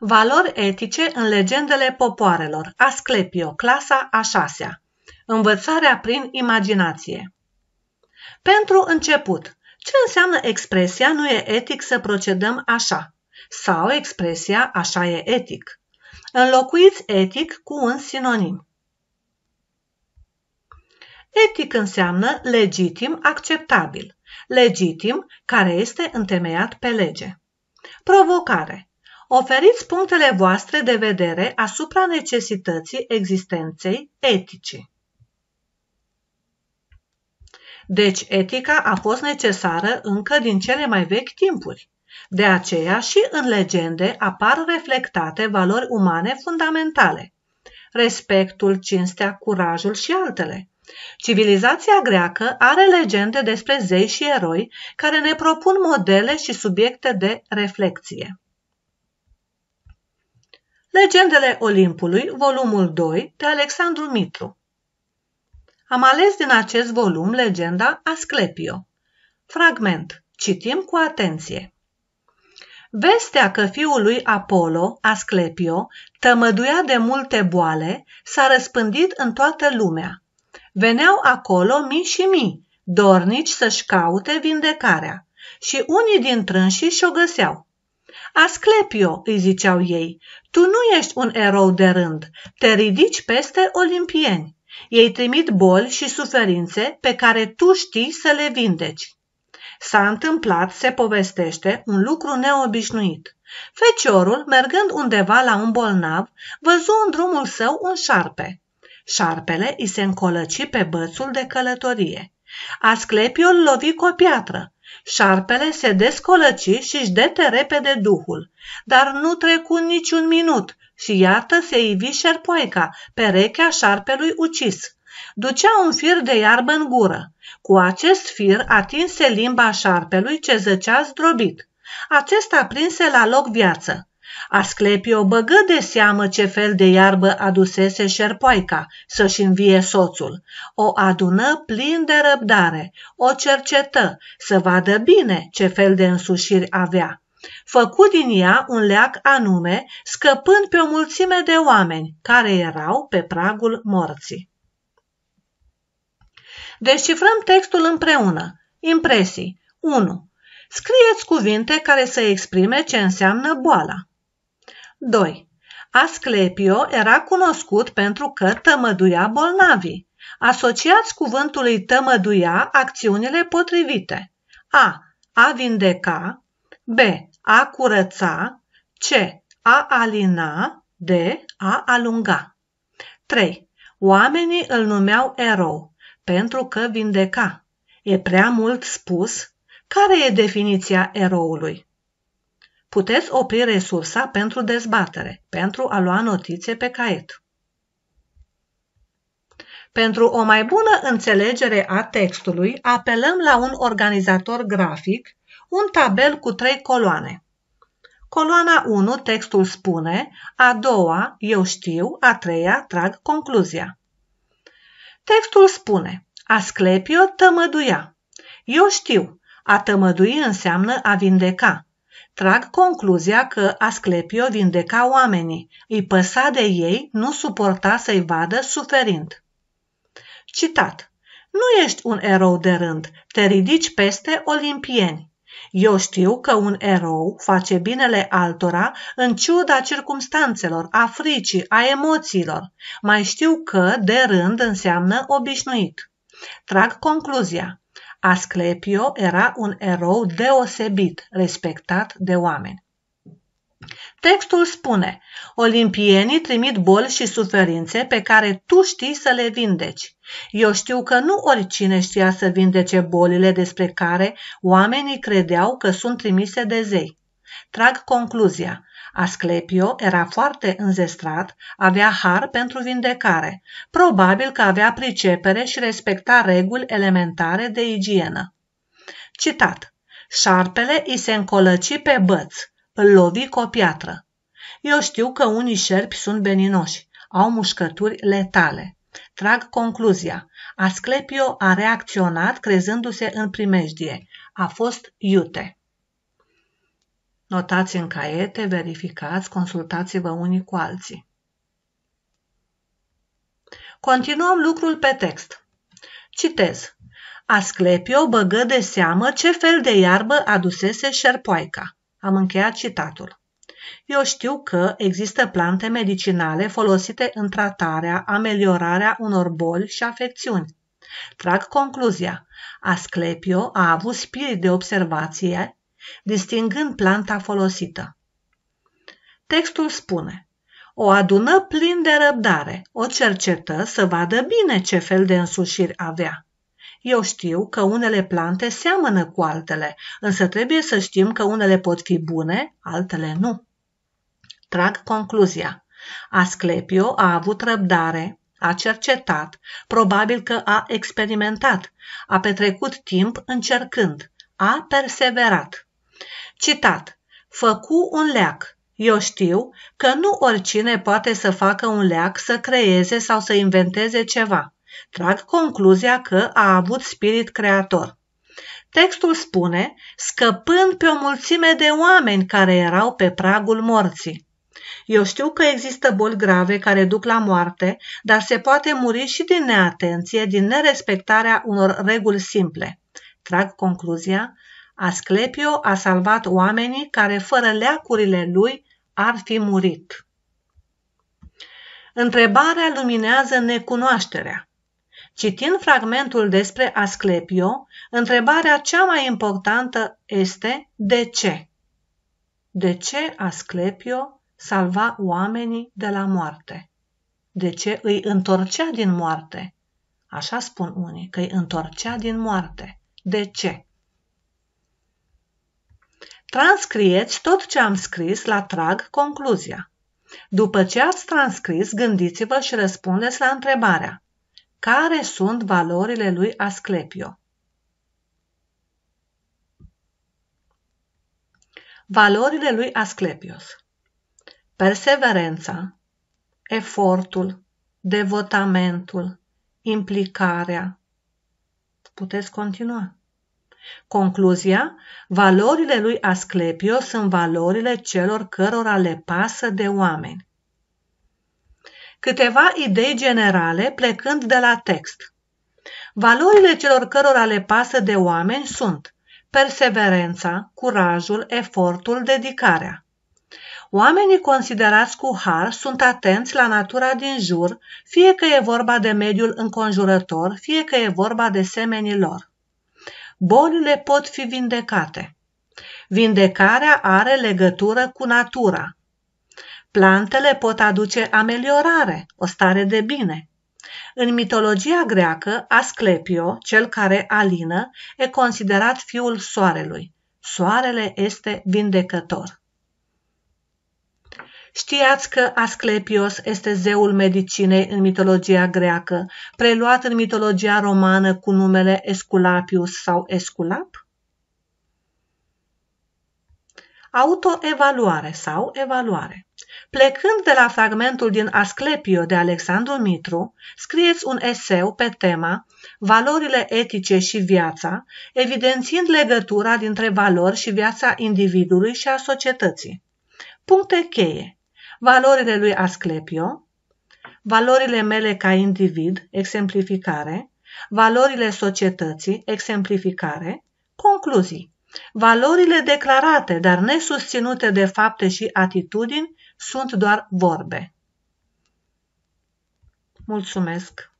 Valori etice în legendele popoarelor, Asclepio, clasa a șasea. Învățarea prin imaginație. Pentru început, ce înseamnă expresia nu e etic să procedăm așa? Sau expresia așa e etic? Înlocuiți etic cu un sinonim. Etic înseamnă legitim, acceptabil. Legitim, care este întemeiat pe lege. Provocare. Oferiți punctele voastre de vedere asupra necesității existenței etice. Deci etica a fost necesară încă din cele mai vechi timpuri. De aceea și în legende apar reflectate valori umane fundamentale, respectul, cinstea, curajul și altele. Civilizația greacă are legende despre zei și eroi care ne propun modele și subiecte de reflexie. Legendele Olimpului, volumul 2, de Alexandru Mitru. Am ales din acest volum legenda Asclepio. Fragment. Citim cu atenție. Vestea că fiul lui Apollo, Asclepio, tămăduia de multe boale, s-a răspândit în toată lumea. Veneau acolo mii și mii, dornici să-și caute vindecarea, și unii din trânsii și-o găseau. Asclepio, îi ziceau ei, tu nu ești un erou de rând, te ridici peste olimpieni. Ei trimit boli și suferințe pe care tu știi să le vindeci. S-a întâmplat, se povestește, un lucru neobișnuit. Feciorul, mergând undeva la un bolnav, văzu în drumul său un șarpe. Șarpele îi se încolăci pe bățul de călătorie. Asclepiul lovi cu o piatră, Șarpele se descolăci și își dete repede duhul, dar nu trecu niciun minut și iată se ivi șerpoica, perechea șarpelui ucis. Ducea un fir de iarbă în gură. Cu acest fir atinse limba șarpelui ce zăcea zdrobit. Acesta prinse la loc viață. Asclepie băgă de seamă ce fel de iarbă adusese șerpoica să-și învie soțul. O adună plin de răbdare, o cercetă, să vadă bine ce fel de însușiri avea făcu din ea un leac anume, scăpând pe o mulțime de oameni care erau pe pragul morții. Descifrăm textul împreună. Impresii 1. Scrieți cuvinte care să exprime ce înseamnă boala. 2. Asclepio era cunoscut pentru că tămăduia bolnavii. Asociați cuvântului tămăduia acțiunile potrivite. A. A vindeca. B. A curăța. C. A alina. D. A alunga. 3. Oamenii îl numeau erou pentru că vindeca. E prea mult spus? Care e definiția eroului? Puteți opri resursa pentru dezbatere, pentru a lua notițe pe caiet. Pentru o mai bună înțelegere a textului, apelăm la un organizator grafic, un tabel cu trei coloane. Coloana 1, textul spune, a doua, eu știu, a treia, trag concluzia. Textul spune, Asclepio tămăduia. Eu știu, a tămădui înseamnă a vindeca. Trag concluzia că Asclepio vindeca oamenii, îi păsa de ei, nu suporta să-i vadă suferind. Citat. Nu ești un erou de rând, te ridici peste olimpieni. Eu știu că un erou face binele altora în ciuda circumstanțelor, a fricii, a emoțiilor. Mai știu că de rând înseamnă obișnuit. Trag concluzia. Asclepio era un erou deosebit, respectat de oameni. Textul spune, olimpienii trimit boli și suferințe pe care tu știi să le vindeci. Eu știu că nu oricine știa să vindece bolile despre care oamenii credeau că sunt trimise de zei. Trag concluzia, Asclepio era foarte înzestrat, avea har pentru vindecare. Probabil că avea pricepere și respecta reguli elementare de igienă. Citat. Șarpele îi se încolăci pe băț, îl lovi cu o piatră. Eu știu că unii șerpi sunt beninoși, au mușcături letale. Trag concluzia. Asclepio a reacționat crezându-se în primejdie. A fost iute. Notați în caiete, verificați, consultați-vă unii cu alții. Continuăm lucrul pe text. Citez. Asclepio băgă de seamă ce fel de iarbă adusese șerpoaica. Am încheiat citatul. Eu știu că există plante medicinale folosite în tratarea, ameliorarea unor boli și afecțiuni. Trag concluzia. Asclepio a avut spirit de observație distingând planta folosită. Textul spune, o adună plin de răbdare, o cercetă să vadă bine ce fel de însușiri avea. Eu știu că unele plante seamănă cu altele, însă trebuie să știm că unele pot fi bune, altele nu. Trag concluzia. Asclepio a avut răbdare, a cercetat, probabil că a experimentat, a petrecut timp încercând, a perseverat. Citat. Făcu un leac. Eu știu că nu oricine poate să facă un leac, să creeze sau să inventeze ceva. Trag concluzia că a avut spirit creator. Textul spune, scăpând pe o mulțime de oameni care erau pe pragul morții. Eu știu că există boli grave care duc la moarte, dar se poate muri și din neatenție, din nerespectarea unor reguli simple. Trag concluzia, Asclepio a salvat oamenii care fără leacurile lui ar fi murit. Întrebarea luminează necunoașterea. Citind fragmentul despre Asclepio, întrebarea cea mai importantă este de ce? De ce Asclepio salva oamenii de la moarte? De ce îi întorcea din moarte? Așa spun unii, că îi întorcea din moarte. De ce? Transcrieți tot ce am scris la trag concluzia. După ce ați transcris, gândiți-vă și răspundeți la întrebarea Care sunt valorile lui Asclepio? Valorile lui Asclepios Perseverența, efortul, devotamentul, implicarea. Puteți continua. Concluzia? Valorile lui Asclepio sunt valorile celor cărora le pasă de oameni. Câteva idei generale plecând de la text. Valorile celor cărora le pasă de oameni sunt perseverența, curajul, efortul, dedicarea. Oamenii considerați cu har sunt atenți la natura din jur, fie că e vorba de mediul înconjurător, fie că e vorba de semenii lor bolile pot fi vindecate. Vindecarea are legătură cu natura. Plantele pot aduce ameliorare, o stare de bine. În mitologia greacă, Asclepio, cel care alină, e considerat fiul soarelui. Soarele este vindecător. Știați că Asclepios este zeul medicinei în mitologia greacă, preluat în mitologia romană cu numele Esculapius sau Esculap? Autoevaluare sau evaluare Plecând de la fragmentul din Asclepio de Alexandru Mitru, scrieți un eseu pe tema Valorile etice și viața, evidențiind legătura dintre valori și viața individului și a societății. Puncte cheie valorile lui Asclepio, valorile mele ca individ, exemplificare, valorile societății, exemplificare, concluzii. Valorile declarate, dar nesusținute de fapte și atitudini, sunt doar vorbe. Mulțumesc!